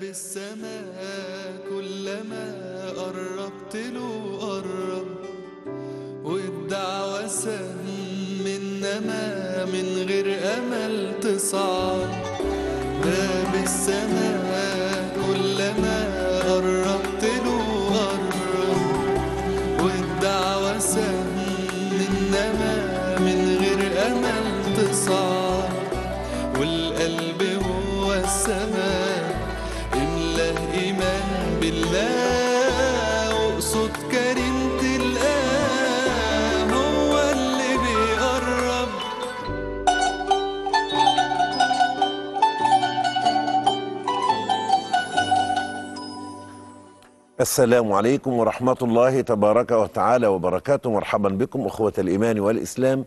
بالسماء كلما قربت له قرب والدعوة سم إنما من غير أمل تصعد باب السماء السلام عليكم ورحمة الله تبارك وتعالى وبركاته مرحبا بكم أخوة الإيمان والإسلام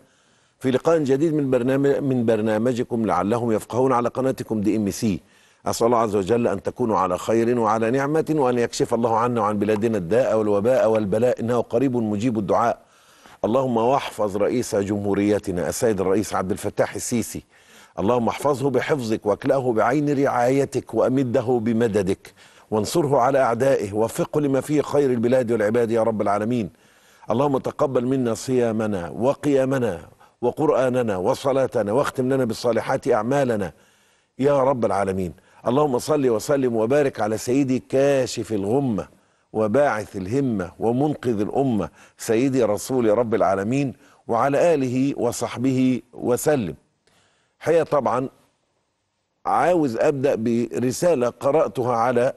في لقاء جديد من برنامج من برنامجكم لعلهم يفقهون على قناتكم دي ام سي أسأل الله عز وجل أن تكونوا على خير وعلى نعمة وأن يكشف الله عنا وعن بلادنا الداء والوباء والبلاء إنه قريب مجيب الدعاء اللهم واحفظ رئيس جمهوريتنا السيد الرئيس عبد الفتاح السيسي اللهم احفظه بحفظك واكلأه بعين رعايتك وأمده بمددك وانصره على أعدائه وفقه لما فيه خير البلاد والعباد يا رب العالمين اللهم تقبل منا صيامنا وقيامنا وقرآننا وصلاتنا واختم لنا بالصالحات أعمالنا يا رب العالمين اللهم صل وسلم وبارك على سيدي كاشف الغمة وباعث الهمة ومنقذ الأمة سيدي رسول رب العالمين وعلى آله وصحبه وسلم حقيقة طبعا عاوز ابدا برساله قراتها على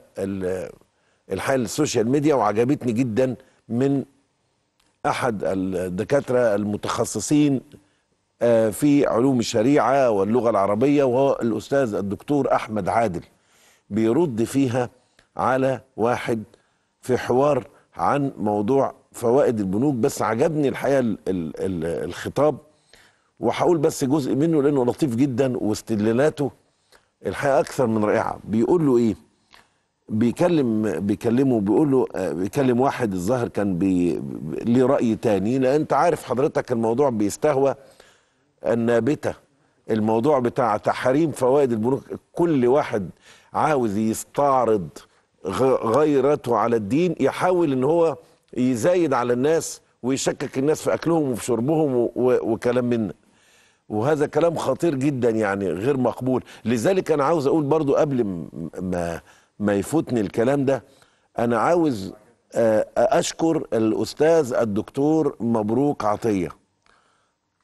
الحال السوشيال ميديا وعجبتني جدا من احد الدكاتره المتخصصين آه، في علوم الشريعه واللغه العربيه وهو الاستاذ الدكتور احمد عادل بيرد فيها على واحد في حوار عن موضوع فوائد البنوك بس عجبني الحقيقه الخطاب وهقول بس جزء منه لانه لطيف جدا واستدلالاته الحقيقه اكثر من رائعه بيقول له ايه بيكلم بيكلمه بيقول له آه، بيكلم واحد الظاهر كان بي ليه راي تاني لان انت عارف حضرتك الموضوع بيستهوى النابته الموضوع بتاع تحريم فوائد البنوك كل واحد عاوز يستعرض غيرته على الدين يحاول ان هو يزايد على الناس ويشكك الناس في اكلهم وفي شربهم وكلام من وهذا كلام خطير جدا يعني غير مقبول لذلك انا عاوز اقول برضو قبل ما ما يفوتني الكلام ده انا عاوز آه، اشكر الاستاذ الدكتور مبروك عطيه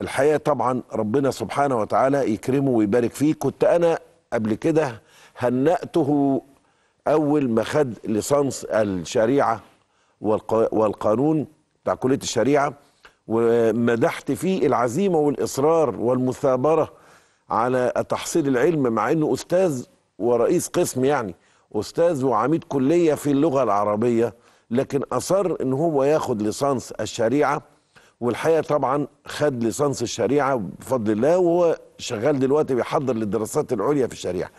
الحقيقه طبعا ربنا سبحانه وتعالى يكرمه ويبارك فيه كنت انا قبل كده هنأته اول ما خد ليسانس الشريعه والقانون بتاع كليه الشريعه ومدحت فيه العزيمة والإصرار والمثابرة على تحصيل العلم مع أنه أستاذ ورئيس قسم يعني أستاذ وعميد كلية في اللغة العربية لكن أصر أن هو ياخد ليسانس الشريعة والحقيقة طبعا خد ليسانس الشريعة بفضل الله وهو شغال دلوقتي بيحضر للدراسات العليا في الشريعة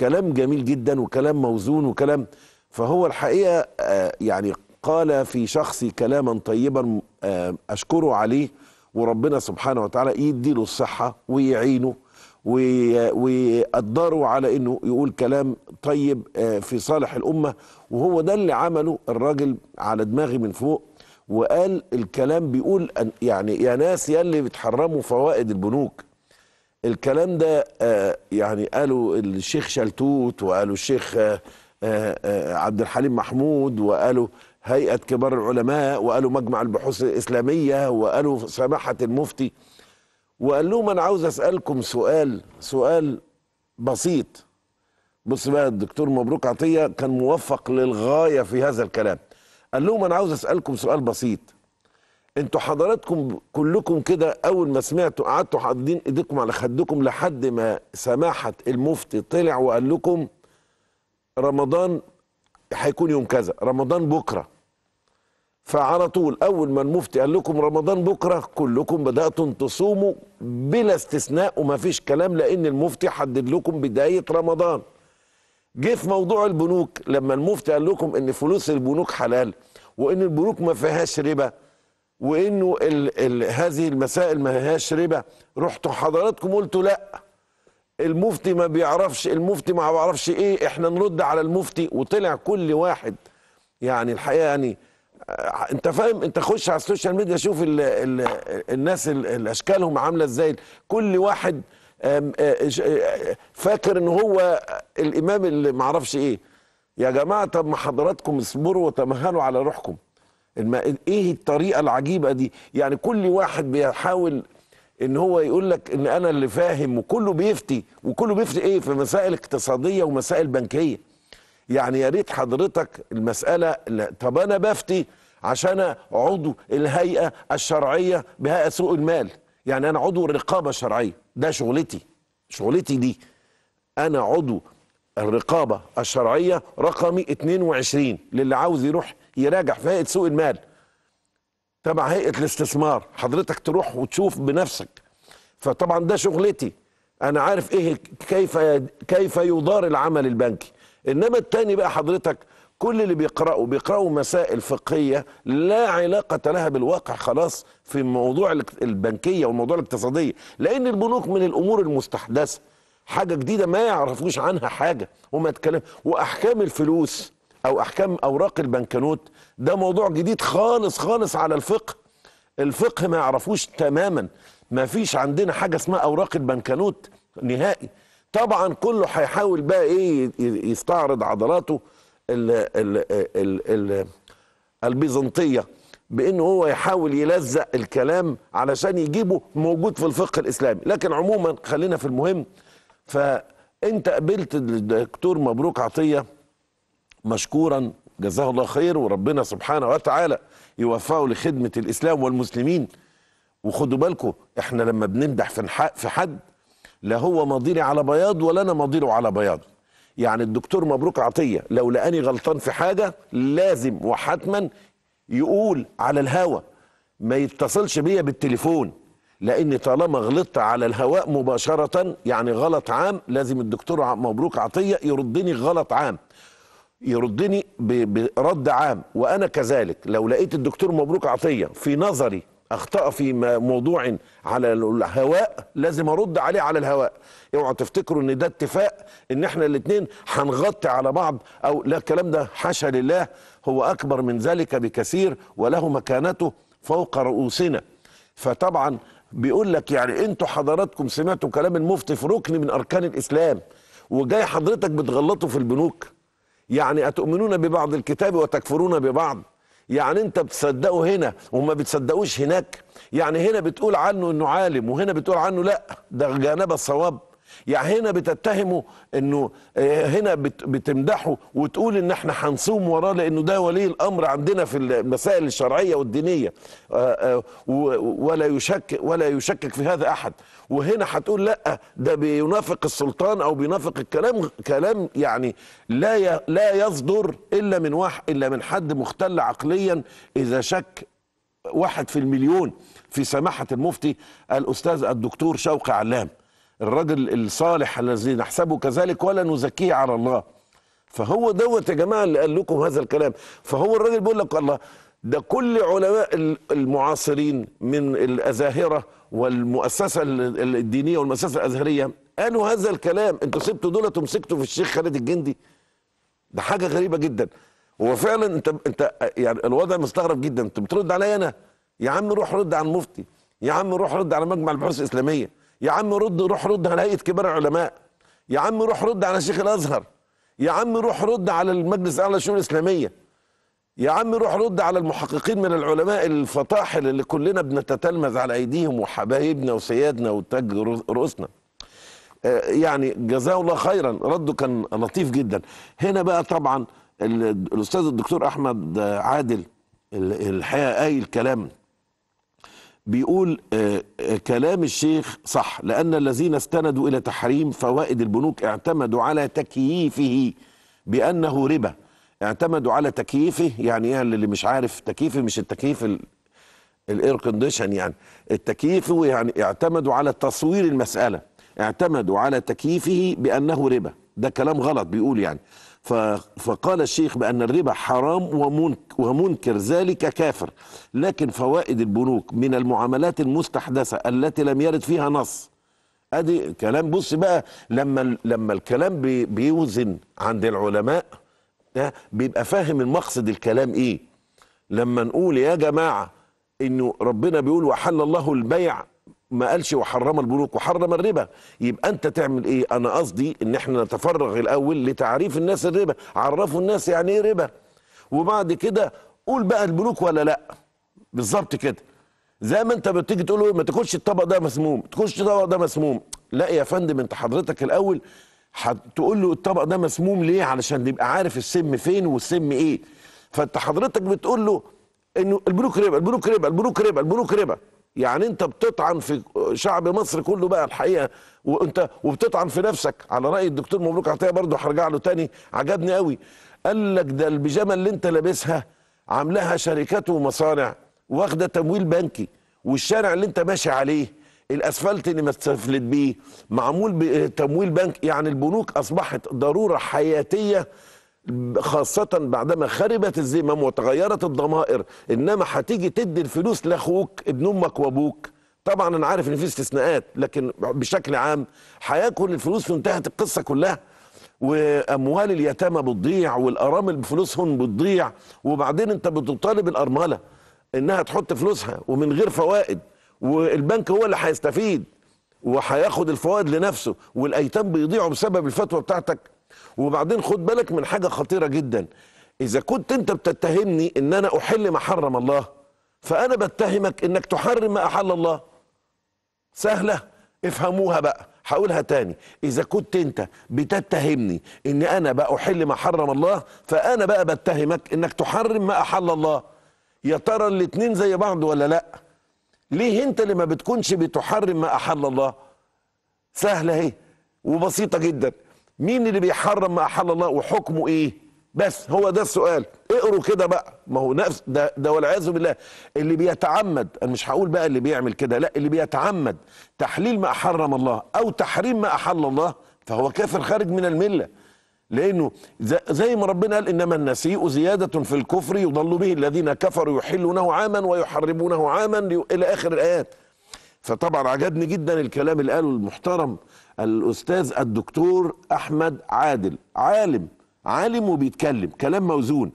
كلام جميل جدا وكلام موزون وكلام فهو الحقيقة آه، يعني قال في شخصي كلاما طيبا أشكره عليه وربنا سبحانه وتعالى يديله الصحة ويعينه ويقدره على انه يقول كلام طيب آه، في صالح الامه وهو ده اللي عمله الراجل على دماغي من فوق وقال الكلام بيقول يعني يا ناس يا اللي بتحرموا فوائد البنوك الكلام ده آه، يعني قالوا الشيخ شلتوت وقالوا الشيخ آه، عبد الحليم محمود وقالوا هيئة كبار العلماء وقالوا مجمع البحوث الإسلامية وقالوا سماحة المفتي وقال لهم أنا عاوز أسألكم سؤال سؤال بسيط بص بقى الدكتور مبروك عطية كان موفق للغاية في هذا الكلام قال لهم أنا عاوز أسألكم سؤال بسيط انتوا حضراتكم كلكم كده اول ما سمعتوا قعدتوا حاطين ايديكم على خدكم لحد ما سماحه المفتي طلع وقال لكم رمضان هيكون يوم كذا رمضان بكره فعلى طول اول ما المفتي قال لكم رمضان بكره كلكم بداتم تصوموا بلا استثناء وما فيش كلام لان المفتي حدد لكم بدايه رمضان جه في موضوع البنوك لما المفتي قال لكم ان فلوس البنوك حلال وان البنوك ما فيهاش ربا وانه هذه المسائل ما فيهاش ربا رحتوا حضراتكم قلتوا لا المفتي ما بيعرفش المفتي ما بيعرفش ايه احنا نرد على المفتي وطلع كل واحد يعني الحقيقه يعني آه، انت فاهم انت خش على السوشيال ميديا شوف الـ الـ الناس ال اشكالهم عامله ازاي كل واحد آه، آه، فاكر ان هو الامام اللي ما اعرفش ايه يا جماعه طب ما حضراتكم اصبروا وتمهلوا على روحكم ايه الطريقه العجيبه دي يعني كل واحد بيحاول ان هو يقول لك ان انا اللي فاهم وكله بيفتي وكله بيفتي ايه في مسائل اقتصاديه ومسائل بنكيه يعني يا ريت حضرتك المساله لا. طب انا بفتي عشان عضو الهيئه الشرعيه بهيئه سوق المال يعني انا عضو الرقابه الشرعيه ده شغلتي شغلتي دي انا عضو الرقابه الشرعيه رقمي 22 للي عاوز يروح يراجع في هيئه سوق المال تبع هيئه الاستثمار حضرتك تروح وتشوف بنفسك فطبعا ده شغلتي انا عارف ايه كيف كيف يدار العمل البنكي انما التاني بقى حضرتك كل اللي بيقرأوا بيقرأوا مسائل فقهية لا علاقة لها بالواقع خلاص في موضوع البنكية والموضوع الاقتصادية لأن البنوك من الأمور المستحدثة حاجة جديدة ما يعرفوش عنها حاجة وما تكلم وأحكام الفلوس او احكام اوراق البنكنوت ده موضوع جديد خالص خالص على الفقه الفقه ما يعرفوش تماما ما فيش عندنا حاجه اسمها اوراق البنكنوت نهائي طبعا كله هيحاول بقى ايه يستعرض عضلاته الـ الـ الـ البيزنطيه بانه هو يحاول يلزق الكلام علشان يجيبه موجود في الفقه الاسلامي لكن عموما خلينا في المهم فانت قبلت الدكتور مبروك عطيه مشكورا جزاه الله خير وربنا سبحانه وتعالى يوفقه لخدمة الإسلام والمسلمين وخدوا بالكم احنا لما بنمدح في, في حد لا هو مضيري على بياض ولا أنا مضيره على بياض يعني الدكتور مبروك عطية لو لقاني غلطان في حاجة لازم وحتما يقول على الهوا ما يتصلش بيا بالتليفون لان طالما غلطت على الهواء مباشره يعني غلط عام لازم الدكتور مبروك عطيه يردني غلط عام يردني برد عام وانا كذلك لو لقيت الدكتور مبروك عطيه في نظري اخطا في موضوع على الهواء لازم ارد عليه على الهواء اوعوا تفتكروا ان ده اتفاق ان احنا الاثنين هنغطي على بعض او لا الكلام ده حاشا لله هو اكبر من ذلك بكثير وله مكانته فوق رؤوسنا فطبعا بيقول لك يعني انتوا حضراتكم سمعتوا كلام المفتي في ركن من اركان الاسلام وجاي حضرتك بتغلطوا في البنوك يعني أتؤمنون ببعض الكتاب وتكفرون ببعض يعني انت بتصدقه هنا وما بتصدقوش هناك يعني هنا بتقول عنه انه عالم وهنا بتقول عنه لا ده جانب الصواب يعني هنا بتتهمه انه آه، هنا بتمدحه وتقول ان احنا هنصوم وراه لانه ده ولي الامر عندنا في المسائل الشرعيه والدينيه آه، آه، ولا يشك ولا يشكك في هذا احد وهنا هتقول لا ده بينافق السلطان او بينافق الكلام كلام يعني لا لا يصدر الا من واحد الا من حد مختل عقليا اذا شك واحد في المليون في سماحه المفتي الاستاذ الدكتور شوقي علام الرجل الصالح الذي نحسبه كذلك ولا نزكيه على الله فهو دوت يا جماعه اللي قال لكم هذا الكلام فهو الراجل بيقول لك الله ده كل علماء المعاصرين من الازاهره والمؤسسه الدينيه والمؤسسه الازهريه قالوا هذا الكلام انتوا سبتوا دول تمسكتوا في الشيخ خالد الجندي ده حاجه غريبه جدا هو فعلا انت انت يعني الوضع مستغرب جدا انت بترد عليا انا يا عم روح رد على المفتي يا عم روح رد على مجمع البحوث الاسلاميه يا عم رد روح رد على هيئه كبار العلماء يا عم روح رد على شيخ الازهر يا عم روح رد على المجلس الاعلى للشؤون الاسلاميه يا عم روح رد على المحققين من العلماء الفطاحل اللي كلنا بنتتلمذ على ايديهم وحبايبنا وسيادنا وتاج رؤوسنا آه، يعني جزاه الله خيرا رده كان لطيف جدا هنا بقى طبعا الاستاذ الدكتور احمد عادل الحقيقه قايل كلام بيقول آه، آه، كلام الشيخ صح لأن الذين استندوا إلى تحريم فوائد البنوك اعتمدوا على تكييفه بأنه ربا اعتمدوا على تكييفه يعني ايه اللي مش عارف تكييفه مش التكييف الاير كونديشن يعني التكييف يعني اعتمدوا على تصوير المساله اعتمدوا على تكييفه بانه ربا ده كلام غلط بيقول يعني فقال الشيخ بأن الربا حرام ومنكر ذلك كافر لكن فوائد البنوك من المعاملات المستحدثة التي لم يرد فيها نص ادي كلام بص بقى لما لما الكلام بيوزن عند العلماء بيبقى فاهم المقصد الكلام ايه لما نقول يا جماعه انه ربنا بيقول وحل الله البيع ما قالش وحرم البنوك وحرم الربا يبقى انت تعمل ايه انا قصدي ان احنا نتفرغ الاول لتعريف الناس الربا عرفوا الناس يعني ايه ربا وبعد كده قول بقى البنوك ولا لا بالظبط كده زي ما انت بتيجي تقول ما تاكلش الطبق ده مسموم تاكلش الطبق ده مسموم لا يا فندم انت حضرتك الاول هتقول له الطبق ده مسموم ليه علشان يبقى عارف السم فين والسم ايه فانت حضرتك بتقول له انه البنوك ربا البنوك ربا البنوك ربا البنوك ربا يعني انت بتطعن في شعب مصر كله بقى الحقيقه وانت وبتطعن في نفسك على راي الدكتور مبروك عطيه برضه هرجع له تاني عجبني قوي قال لك ده البيجامه اللي انت لابسها عاملاها شركات ومصانع واخده تمويل بنكي والشارع اللي انت ماشي عليه الاسفلت اللي ما تسفلت بيه معمول بتمويل بنك يعني البنوك اصبحت ضروره حياتيه خاصة بعدما خربت الذمم وتغيرت الضمائر إنما هتيجي تدي الفلوس لأخوك ابن أمك وأبوك طبعا أنا عارف إن في استثناءات لكن بشكل عام هياكل الفلوس وانتهت القصة كلها وأموال اليتامى بتضيع والأرامل بفلوسهم بتضيع وبعدين أنت بتطالب الأرملة إنها تحط فلوسها ومن غير فوائد والبنك هو اللي هيستفيد وهياخد الفوائد لنفسه والأيتام بيضيعوا بسبب الفتوى بتاعتك وبعدين خد بالك من حاجه خطيره جدا اذا كنت انت بتتهمني ان انا احل ما حرم الله فانا بتهمك انك تحرم ما احل الله سهله افهموها بقى هقولها تاني اذا كنت انت بتتهمني ان انا بقى احل ما حرم الله فانا بقى بتهمك انك تحرم ما احل الله يا ترى الاتنين زي بعض ولا لا ليه انت اللي ما بتكونش بتحرم ما احل الله سهله اهي وبسيطه جدا مين اللي بيحرم ما احل الله وحكمه ايه بس هو ده السؤال اقروا كده بقى ما هو نفس ده ده والعياذ بالله اللي بيتعمد انا مش هقول بقى اللي بيعمل كده لا اللي بيتعمد تحليل ما حرم الله او تحريم ما احل الله فهو كافر خارج من المله لانه زي ما ربنا قال انما النسيء زياده في الكفر يضل به الذين كفروا يحلونه عاما ويحرمونه عاما الى اخر الايات فطبعا عجبني جدا الكلام اللي قاله المحترم الاستاذ الدكتور احمد عادل عالم عالم وبيتكلم كلام موزون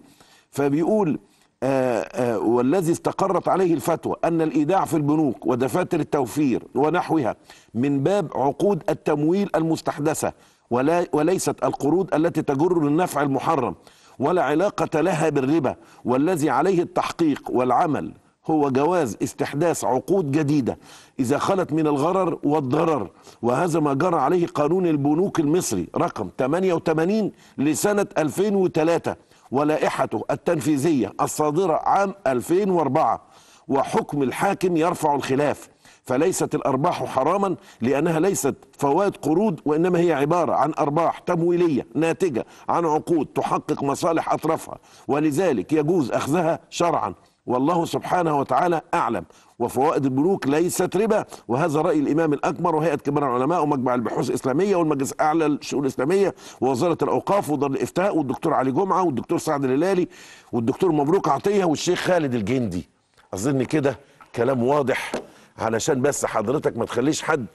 فبيقول آآ آه، آآ آه، والذي استقرت عليه الفتوى أن الإيداع في البنوك ودفاتر التوفير ونحوها من باب عقود التمويل المستحدثة ولا وليست القروض التي تجر للنفع المحرم ولا علاقة لها بالربا والذي عليه التحقيق والعمل هو جواز استحداث عقود جديدة إذا خلت من الغرر والضرر وهذا ما جرى عليه قانون البنوك المصري رقم 88 لسنة 2003 ولائحته التنفيذية الصادرة عام 2004 وحكم الحاكم يرفع الخلاف فليست الأرباح حراما لأنها ليست فوائد قروض وإنما هي عبارة عن أرباح تمويلية ناتجة عن عقود تحقق مصالح أطرافها ولذلك يجوز أخذها شرعا والله سبحانه وتعالى أعلم وفوائد البنوك ليست ربا وهذا رأي الإمام الأكبر وهيئة كبار العلماء ومجمع البحوث الإسلامية والمجلس الأعلى للشؤون الإسلامية ووزارة الأوقاف ودار الإفتاء والدكتور علي جمعة والدكتور سعد الهلالي والدكتور مبروك عطية والشيخ خالد الجندي أظن كده كلام واضح علشان بس حضرتك ما تخليش حد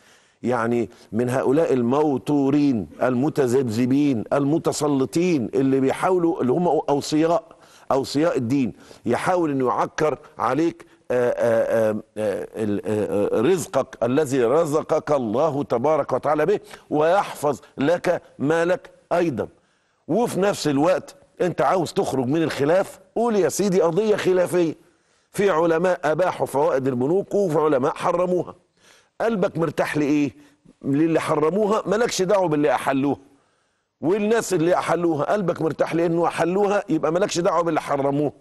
يعني من هؤلاء الموتورين المتذبذبين المتسلطين اللي بيحاولوا اللي هم أوصياء أوصياء الدين يحاول أنه يعكر عليك آه، آه، آه، رزقك الذي رزقك الله تبارك وتعالى به ويحفظ لك مالك أيضا وفي نفس الوقت أنت عاوز تخرج من الخلاف قول يا سيدي قضية خلافية في علماء أباحوا فوائد البنوك وفي علماء حرموها قلبك مرتاح لإيه؟ للي حرموها مالكش دعوة باللي أحلوها والناس اللي احلوها قلبك مرتاح لانه احلوها يبقى مالكش دعوه باللي حرموه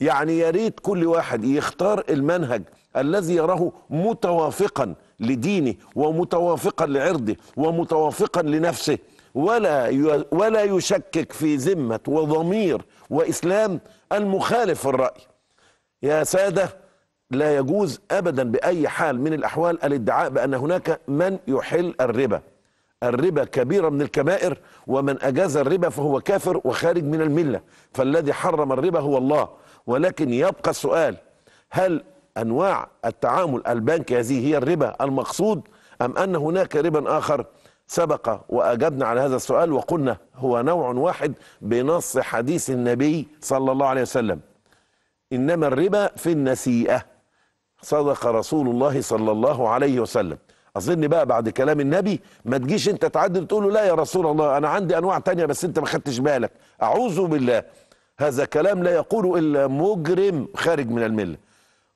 يعني يا ريت كل واحد يختار المنهج الذي يراه متوافقا لدينه ومتوافقا لعرضه ومتوافقا لنفسه ولا ولا يشكك في ذمه وضمير واسلام المخالف الراي يا ساده لا يجوز ابدا باي حال من الاحوال الادعاء بان هناك من يحل الربا الربا كبيرة من الكبائر ومن أجاز الربا فهو كافر وخارج من الملة فالذي حرم الربا هو الله ولكن يبقى السؤال هل أنواع التعامل البنكي هذه هي الربا المقصود أم أن هناك ربا آخر سبق وأجبنا على هذا السؤال وقلنا هو نوع واحد بنص حديث النبي صلى الله عليه وسلم إنما الربا في النسيئة صدق رسول الله صلى الله عليه وسلم اظن بقى بعد كلام النبي ما تجيش انت تعدل تقول له لا يا رسول الله انا عندي انواع تانية بس انت ما خدتش بالك اعوذ بالله هذا كلام لا يقوله الا مجرم خارج من المله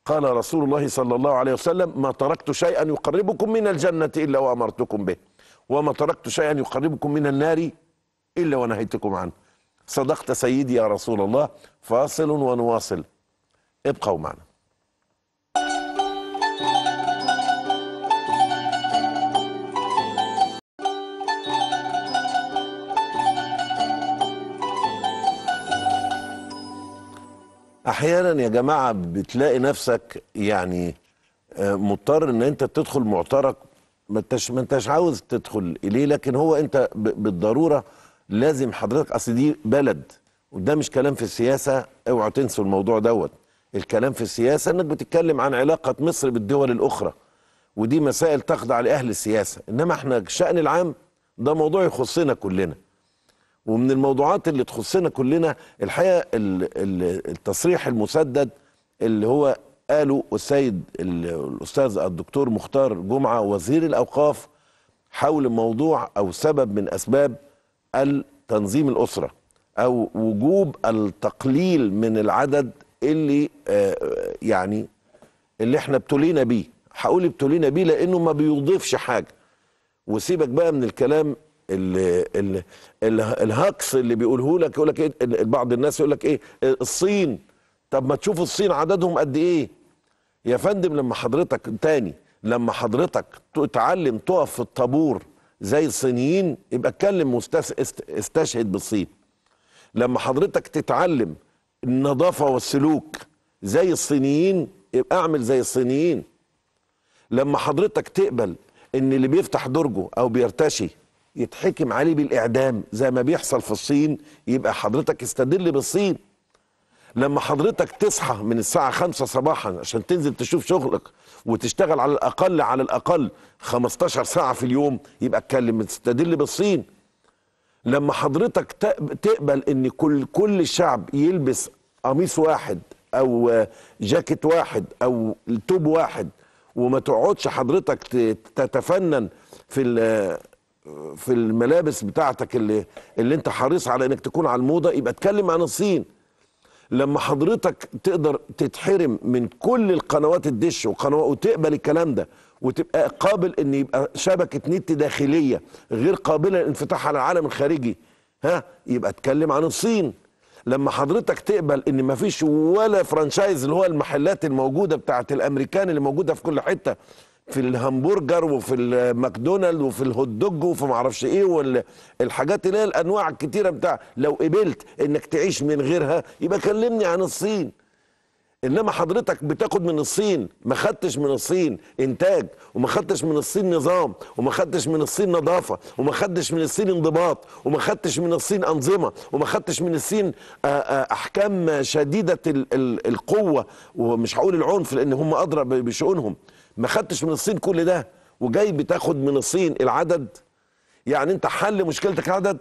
قال رسول الله صلى الله عليه وسلم ما تركت شيئا يقربكم من الجنه الا وامرتكم به وما تركت شيئا يقربكم من النار الا ونهيتكم عنه صدقت سيدي يا رسول الله فاصل ونواصل ابقوا معنا احيانا يا جماعه بتلاقي نفسك يعني آه، مضطر ان انت تدخل معترك ما انتش ما انتش عاوز تدخل اليه لكن هو انت بالضروره لازم حضرتك اصل دي بلد وده مش كلام في السياسه اوعوا تنسوا الموضوع دوت الكلام في السياسه انك بتتكلم عن علاقه مصر بالدول الاخرى ودي مسائل تخضع لاهل السياسه انما احنا الشان العام ده موضوع يخصنا كلنا ومن الموضوعات اللي تخصنا كلنا الحقيقه التصريح المسدد اللي هو قاله السيد الاستاذ الدكتور مختار جمعه وزير الاوقاف حول موضوع او سبب من اسباب التنظيم الاسره او وجوب التقليل من العدد اللي آه، يعني اللي احنا ابتلينا بيه هقول ابتلينا بيه لانه ما بيضيفش حاجه وسيبك بقى من الكلام ال ال ال الهكس اللي بيقوله لك يقول لك ايه بعض الناس يقول لك ايه الصين طب ما تشوف الصين عددهم قد ايه يا فندم لما حضرتك تاني لما حضرتك تتعلم تقف في الطابور زي الصينيين يبقى اتكلم استشهد بالصين لما حضرتك تتعلم النظافة والسلوك زي الصينيين يبقى اعمل زي الصينيين لما حضرتك تقبل ان اللي بيفتح درجه او بيرتشي يتحكم عليه بالإعدام زي ما بيحصل في الصين يبقى حضرتك استدل بالصين لما حضرتك تصحى من الساعة خمسة صباحا عشان تنزل تشوف شغلك وتشتغل على الأقل على الأقل 15 ساعة في اليوم يبقى اتكلم تستدل بالصين لما حضرتك تقبل ان كل كل الشعب يلبس قميص واحد او جاكيت واحد او توب واحد وما تقعدش حضرتك تتفنن في في الملابس بتاعتك اللي اللي انت حريص على انك تكون على الموضه يبقى اتكلم عن الصين لما حضرتك تقدر تتحرم من كل القنوات الدش وقنوات وتقبل الكلام ده وتبقى قابل ان يبقى شبكه نت داخليه غير قابله للانفتاح على العالم الخارجي ها يبقى اتكلم عن الصين لما حضرتك تقبل ان مفيش ولا فرانشايز اللي هو المحلات الموجوده بتاعت الامريكان اللي موجوده في كل حته في الهمبرجر وفي الماكدونالد وفي الهوت دوج وفي معرفش ايه والحاجات اللي هي الانواع الكتيره بتاع لو قبلت انك تعيش من غيرها يبقى كلمني عن الصين انما حضرتك بتاخد من الصين ما خدتش من الصين انتاج وما خدتش من الصين نظام وما خدتش من الصين نظافه وما خدتش من الصين انضباط وما خدتش من الصين انظمه وما خدتش من الصين آه، آه، احكام شديده القوه ومش هقول العنف لان هم ادرى بشؤونهم ما خدتش من الصين كل ده وجاي بتاخد من الصين العدد يعني انت حل مشكلتك عدد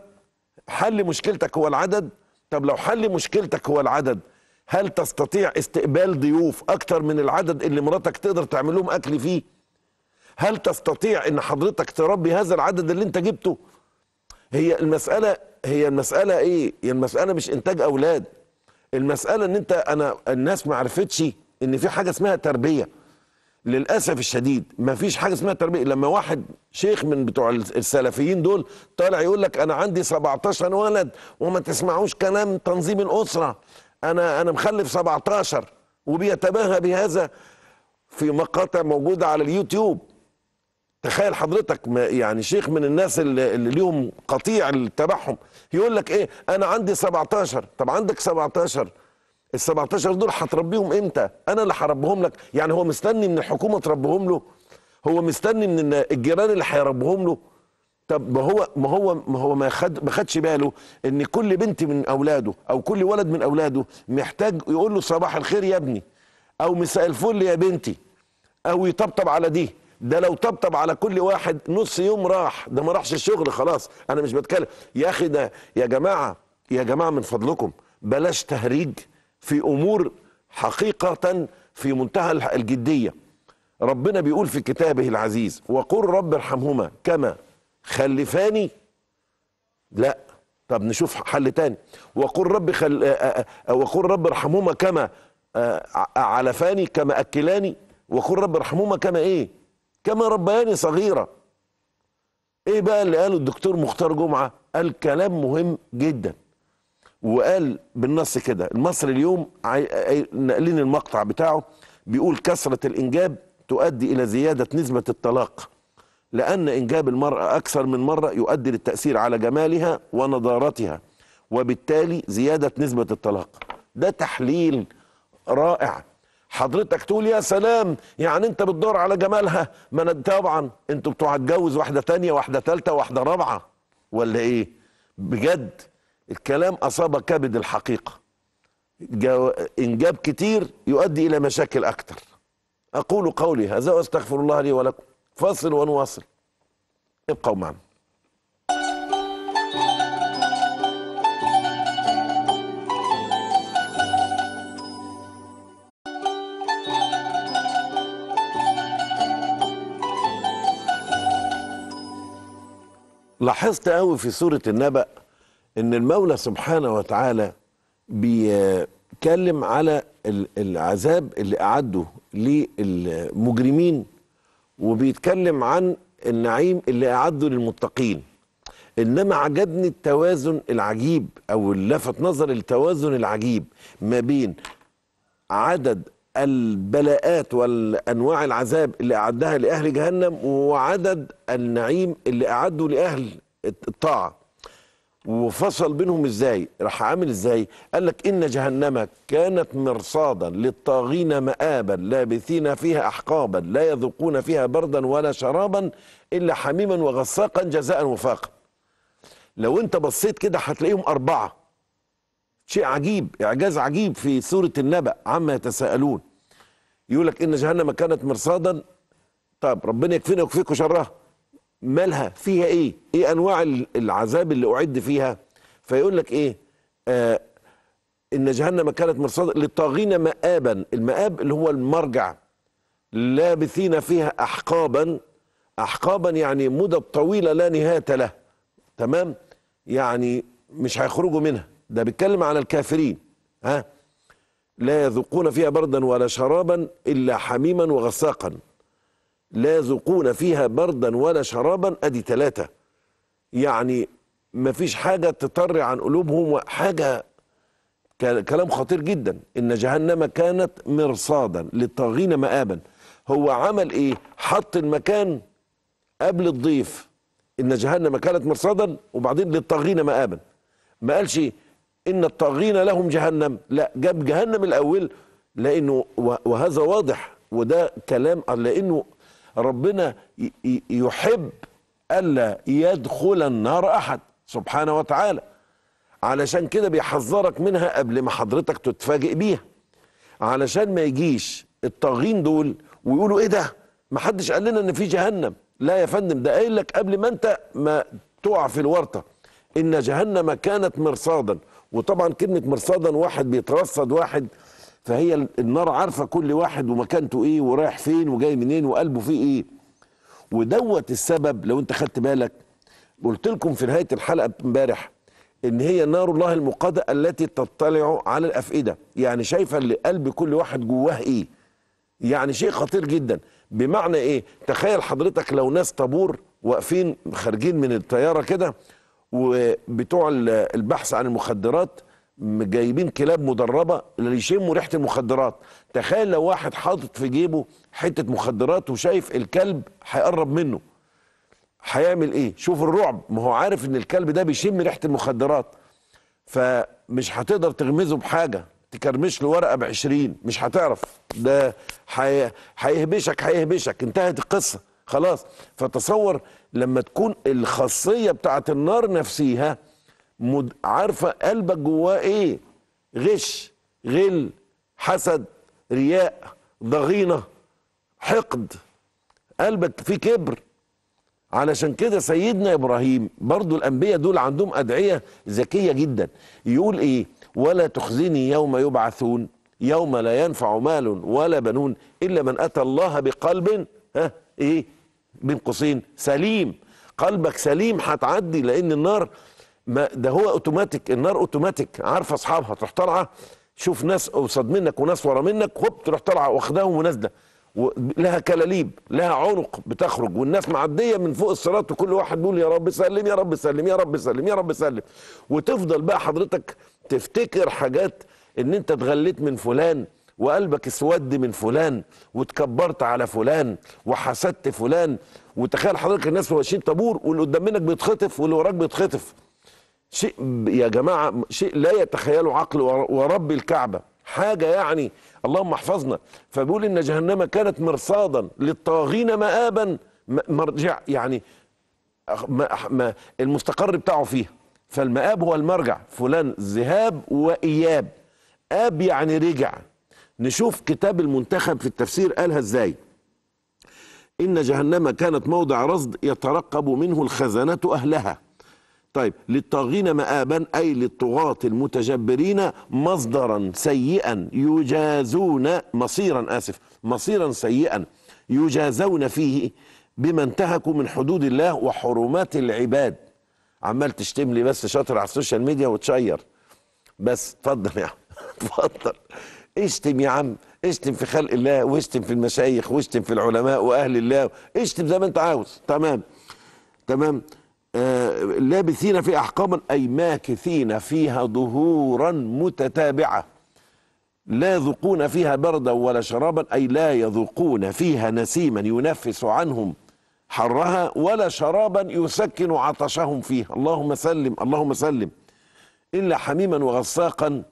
حل مشكلتك هو العدد طب لو حل مشكلتك هو العدد هل تستطيع استقبال ضيوف اكتر من العدد اللي مراتك تقدر تعمل لهم اكل فيه هل تستطيع ان حضرتك تربي هذا العدد اللي انت جبته هي المساله هي المساله ايه هي المساله مش انتاج اولاد المساله ان انت انا الناس ما عرفتش ان في حاجه اسمها تربيه للاسف الشديد ما فيش حاجه اسمها تربيه لما واحد شيخ من بتوع السلفيين دول طالع يقول لك انا عندي 17 ولد وما تسمعوش كلام تنظيم الاسره انا انا مخلف 17 وبيتباهى بهذا في مقاطع موجوده على اليوتيوب تخيل حضرتك يعني شيخ من الناس اللي, اللي ليهم قطيع التبعهم يقول لك ايه انا عندي 17 طب عندك 17 ال 17 دول هتربيهم امتى؟ انا اللي هربيهم لك، يعني هو مستني من الحكومه تربيهم له؟ هو مستني من الجيران اللي هيربيهم له؟ طب ما هو ما هو ما هو ما خد ما خدش باله ان كل بنت من اولاده او كل ولد من اولاده محتاج يقول له صباح الخير يا ابني او مساء الفل يا بنتي او يطبطب على دي ده لو طبطب على كل واحد نص يوم راح ده ما راحش الشغل خلاص انا مش بتكلم يا اخي ده يا جماعه يا جماعه من فضلكم بلاش تهريج في امور حقيقه في منتهى الجديه ربنا بيقول في كتابه العزيز وقل رب ارحمهما كما خلفاني لا طب نشوف حل تاني وقل رب خل... وقل رب ارحمهما كما علفاني كما اكلاني وقل رب ارحمهما كما ايه كما ربياني صغيره ايه بقى اللي قاله الدكتور مختار جمعه قال كلام مهم جدا وقال بالنص كده المصري اليوم ناقلين المقطع بتاعه بيقول كثرة الإنجاب تؤدي إلى زيادة نسبة الطلاق لأن إنجاب المرأة أكثر من مرة يؤدي للتأثير على جمالها ونضارتها وبالتالي زيادة نسبة الطلاق ده تحليل رائع حضرتك تقول يا سلام يعني انت بتدور على جمالها ما انا طبعا انتوا بتوع هتجوز واحده تانية واحده ثالثه واحده رابعه ولا ايه بجد الكلام أصاب كبد الحقيقة إنجاب كتير يؤدي إلى مشاكل أكتر أقول قولي هذا وأستغفر الله لي ولكم فاصل ونواصل ابقوا معنا لاحظت قوي في سورة النبأ ان المولى سبحانه وتعالى بيتكلم على العذاب اللي اعده للمجرمين وبيتكلم عن النعيم اللي اعده للمتقين انما عجبني التوازن العجيب او لفت نظر التوازن العجيب ما بين عدد البلاءات والانواع العذاب اللي اعدها لاهل جهنم وعدد النعيم اللي اعده لاهل الطاعه وفصل بينهم ازاي راح عامل ازاي قال لك ان جهنم كانت مرصادا للطاغين مآبا لابثين فيها احقابا لا يذوقون فيها بردا ولا شرابا الا حميما وغساقا جزاء وفاقا لو انت بصيت كده هتلاقيهم اربعه شيء عجيب اعجاز عجيب في سوره النبأ عما يتساءلون يقول لك ان جهنم كانت مرصادا طب ربنا يكفينا ويكفيكم شرها مالها فيها ايه ايه انواع العذاب اللي اعد فيها فيقول لك ايه آه ان جهنم كانت مرصدا للطاغين مآبا المآب اللي هو المرجع لابثين فيها احقابا احقابا يعني مدد طويله لا نهايه له تمام يعني مش هيخرجوا منها ده بيتكلم على الكافرين ها لا يذوقون فيها بردا ولا شرابا الا حميما وغساقا لا ذقونا فيها بردا ولا شرابا ادي ثلاثه يعني ما فيش حاجه تطر عن قلوبهم وحاجه كلام خطير جدا ان جهنم كانت مرصادا للطاغين مآبا هو عمل ايه حط المكان قبل الضيف ان جهنم كانت مرصادا وبعدين للطاغين مآبا ما قالش ان الطاغين لهم جهنم لا جاب جهنم الاول لانه وهذا واضح وده كلام لانه ربنا يحب ألا يدخل النار أحد سبحانه وتعالى علشان كده بيحذرك منها قبل ما حضرتك تتفاجئ بيها علشان ما يجيش الطاغين دول ويقولوا ايه ده ما حدش قال لنا ان في جهنم لا يا فندم ده قايل لك قبل ما انت ما تقع في الورطه ان جهنم كانت مرصادا وطبعا كلمه مرصادا واحد بيترصد واحد فهي النار عارفه كل واحد ومكانته ايه ورايح فين وجاي منين وقلبه فيه ايه ودوت السبب لو انت خدت بالك قلت لكم في نهايه الحلقه امبارح ان هي نار الله المقاده التي تطلع على الافئده يعني شايفه اللي قلب كل واحد جواه ايه يعني شيء خطير جدا بمعنى ايه تخيل حضرتك لو ناس طابور واقفين خارجين من الطياره كده وبتوع البحث عن المخدرات جايبين كلاب مدربه اللي يشموا ريحه المخدرات تخيل لو واحد حاطط في جيبه حته مخدرات وشايف الكلب هيقرب منه هيعمل ايه شوف الرعب ما هو عارف ان الكلب ده بيشم ريحه المخدرات فمش هتقدر تغمزه بحاجه تكرمش له ورقه ب 20 مش هتعرف ده هيهبشك هيهبشك انتهت القصه خلاص فتصور لما تكون الخاصيه بتاعه النار نفسيها مد... عارفه قلبك جواه ايه غش غل حسد رياء ضغينه حقد قلبك فيه كبر علشان كده سيدنا ابراهيم برضو الانبياء دول عندهم ادعيه ذكيه جدا يقول ايه ولا تخزني يوم يبعثون يوم لا ينفع مال ولا بنون الا من اتى الله بقلب ها ايه بين قوسين سليم قلبك سليم هتعدي لان النار ما ده هو اوتوماتيك النار اوتوماتيك عارفه اصحابها تروح طالعه شوف ناس قصاد منك وناس ورا منك هوب تروح طالعه واخداهم ونازله لها كلاليب لها عنق بتخرج والناس معديه من فوق الصراط وكل واحد بيقول يا رب سلم يا رب سلم يا رب سلم يا رب سلم وتفضل بقى حضرتك تفتكر حاجات ان انت اتغليت من فلان وقلبك اسود من فلان واتكبرت على فلان وحسدت فلان وتخيل حضرتك الناس ماشيين طابور واللي قدام منك بيتخطف واللي وراك بيتخطف شيء يا جماعة شيء لا يتخيله عقل ورب الكعبة حاجة يعني اللهم احفظنا فبيقول إن جهنم كانت مرصادا للطاغين مآبا مرجع يعني ما المستقر بتاعه فيها فالمآب هو المرجع فلان ذهاب وإياب آب يعني رجع نشوف كتاب المنتخب في التفسير قالها إزاي إن جهنم كانت موضع رصد يترقب منه الخزانات أهلها طيب للطاغين مآبا أي للطغاة المتجبرين مصدرا سيئا يجازون مصيرا آسف مصيرا سيئا يجازون فيه بما انتهكوا من حدود الله وحرمات العباد عمال تشتم لي بس شاطر على السوشيال ميديا وتشير بس اتفضل يا عم اتفضل اشتم يا عم اشتم في خلق الله واشتم في المشايخ واشتم في العلماء واهل الله اشتم زي ما انت عاوز تمام تمام آه، لابثين في أحقابا أي ماكثين فيها ظهورا متتابعة لا يذوقون فيها بردا ولا شرابا أي لا يذوقون فيها نسيما ينفس عنهم حرها ولا شرابا يسكن عطشهم فيها اللهم سلم اللهم سلم إلا حميما وغساقا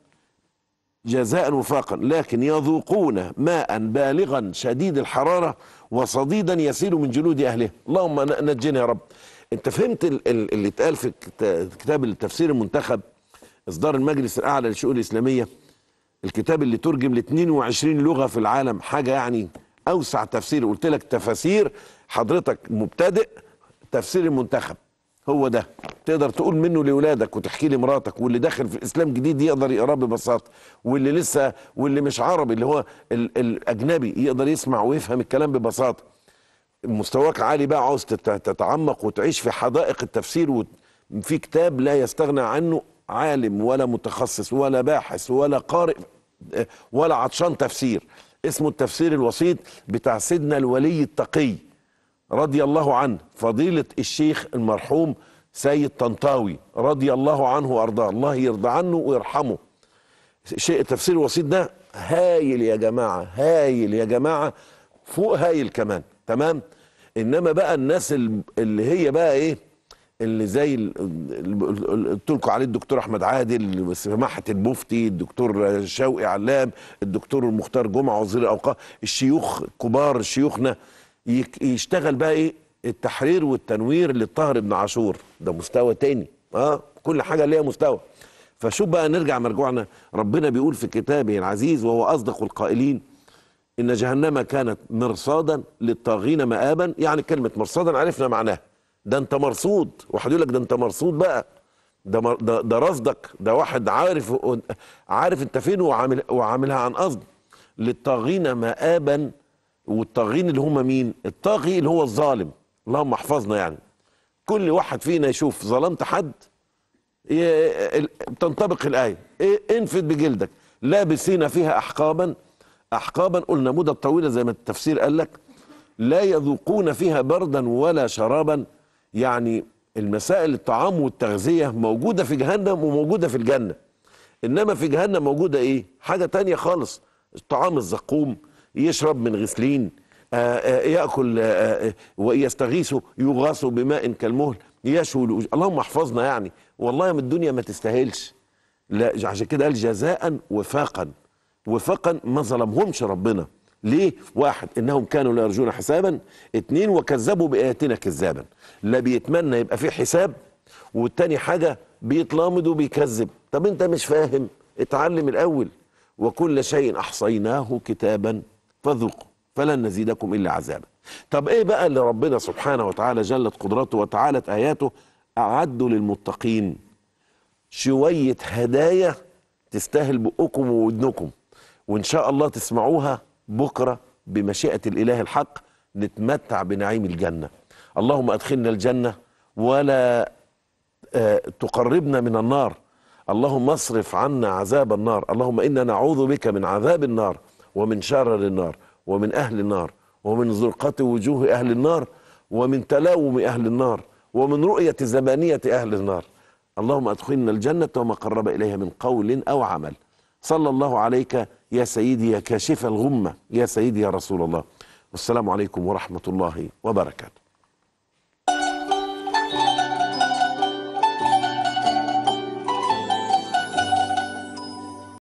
جزاء وفاقا لكن يذوقون ماء بالغا شديد الحرارة وصديدا يسيل من جلود أهله اللهم نجنا يا رب انت فهمت اللي اتقال في كتاب التفسير المنتخب اصدار المجلس الاعلى للشؤون الاسلاميه الكتاب اللي ترجم ل 22 لغه في العالم حاجه يعني اوسع تفسير قلت لك تفاسير حضرتك مبتدئ تفسير المنتخب هو ده تقدر تقول منه لاولادك وتحكي لمراتك واللي داخل في الاسلام جديد يقدر يقراه ببساطه واللي لسه واللي مش عربي اللي هو الاجنبي يقدر يسمع ويفهم الكلام ببساطه مستواك عالي بقى عاوز تتعمق وتعيش في حدائق التفسير وفي كتاب لا يستغنى عنه عالم ولا متخصص ولا باحث ولا قارئ آه، ولا عطشان تفسير اسمه التفسير الوسيط بتاع سيدنا الولي التقي رضي الله عنه فضيلة الشيخ المرحوم سيد طنطاوي رضي الله عنه وارضاه الله يرضى عنه ويرحمه شيء التفسير الوسيط ده هايل يا جماعة هايل يا جماعة فوق هايل كمان تمام انما بقى الناس اللي هي بقى ايه اللي زي اللي قلت لكم عليه الدكتور احمد عادل سماحه المفتي الدكتور شوقي علام الدكتور المختار جمعه وزير الاوقاف الشيوخ كبار شيوخنا يشتغل بقى ايه التحرير والتنوير للطاهر بن عاشور ده مستوى تاني اه كل حاجه ليها مستوى فشوف بقى نرجع مرجوعنا ربنا بيقول في كتابه العزيز وهو اصدق القائلين إن جهنم كانت مرصادا للطاغين مآبا يعني كلمة مرصادا عرفنا معناها ده أنت مرصود واحد يقول لك ده أنت مرصود بقى ده مر ده, ده رصدك ده واحد عارف عارف أنت فين وعامل وعاملها عن قصد للطاغين مآبا والطاغين اللي هم مين؟ الطاغي اللي هو الظالم اللهم احفظنا يعني كل واحد فينا يشوف ظلمت حد تنطبق الآية انفد بجلدك لابسين فيها أحقابا أحقابا قلنا مدة طويلة زي ما التفسير قال لك لا يذوقون فيها بردا ولا شرابا يعني المسائل الطعام والتغذية موجودة في جهنم وموجودة في الجنة إنما في جهنم موجودة إيه؟ حاجة تانية خالص الطعام الزقوم يشرب من غسلين آآ آه، آآ آه، يأكل ويستغيثوا آه، ويستغيث يغاث بماء كالمهل يشوي اللهم احفظنا يعني والله الدنيا ما تستاهلش لا عشان كده قال جزاء وفاقا وفقا ما ظلمهمش ربنا ليه واحد انهم كانوا لا يرجون حسابا اتنين وكذبوا باياتنا كذابا لا بيتمنى يبقى في حساب والتاني حاجه بيتلامض وبيكذب طب انت مش فاهم اتعلم الاول وكل شيء احصيناه كتابا فذوقوا فلن نزيدكم الا عذابا طب ايه بقى اللي ربنا سبحانه وتعالى جلت قدرته وتعالت اياته اعدوا للمتقين شويه هدايا تستاهل بقكم وودنكم وإن شاء الله تسمعوها بكرة بمشيئة الإله الحق نتمتع بنعيم الجنة اللهم أدخلنا الجنة ولا آه، تقربنا من النار اللهم اصرف عنا عذاب النار اللهم إنا نعوذ بك من عذاب النار ومن شرر النار ومن أهل النار ومن زرقة وجوه أهل النار ومن تلاوم أهل النار ومن رؤية زبانية أهل النار اللهم أدخلنا الجنة وما قرب إليها من قول أو عمل صلى الله عليك يا سيدي يا كاشف الغمة يا سيدي يا رسول الله والسلام عليكم ورحمة الله وبركاته